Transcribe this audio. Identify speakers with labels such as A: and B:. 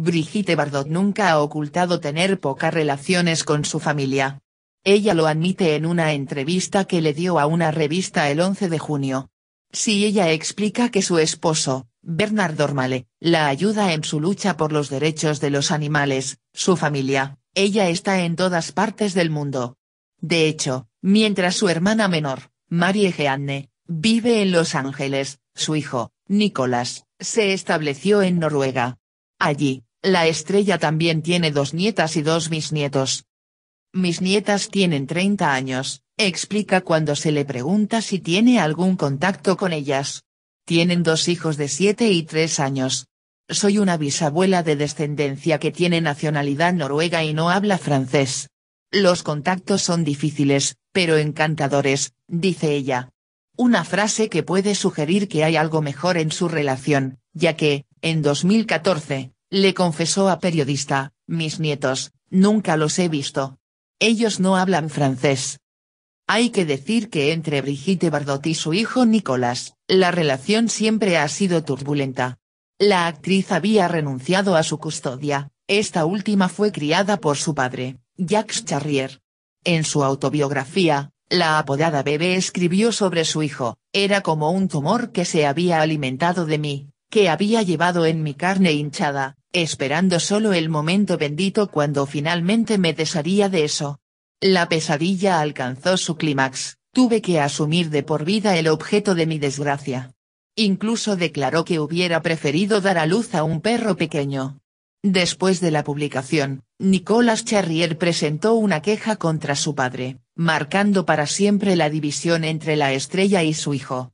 A: Brigitte Bardot nunca ha ocultado tener pocas relaciones con su familia. Ella lo admite en una entrevista que le dio a una revista el 11 de junio. Si ella explica que su esposo, Bernard Ormale, la ayuda en su lucha por los derechos de los animales, su familia, ella está en todas partes del mundo. De hecho, mientras su hermana menor, Marie Jeanne, vive en Los Ángeles, su hijo, Nicolás, se estableció en Noruega. Allí, la estrella también tiene dos nietas y dos bisnietos. Mis nietas tienen 30 años, explica cuando se le pregunta si tiene algún contacto con ellas. Tienen dos hijos de 7 y 3 años. Soy una bisabuela de descendencia que tiene nacionalidad noruega y no habla francés. Los contactos son difíciles, pero encantadores, dice ella. Una frase que puede sugerir que hay algo mejor en su relación, ya que, en 2014, le confesó a periodista, mis nietos, nunca los he visto. Ellos no hablan francés. Hay que decir que entre Brigitte Bardot y su hijo Nicolás, la relación siempre ha sido turbulenta. La actriz había renunciado a su custodia, esta última fue criada por su padre, Jacques Charrier. En su autobiografía, la apodada Bebé escribió sobre su hijo, era como un tumor que se había alimentado de mí, que había llevado en mi carne hinchada, esperando solo el momento bendito cuando finalmente me desharía de eso. La pesadilla alcanzó su clímax, tuve que asumir de por vida el objeto de mi desgracia. Incluso declaró que hubiera preferido dar a luz a un perro pequeño. Después de la publicación, Nicolas Charrier presentó una queja contra su padre, marcando para siempre la división entre la estrella y su hijo.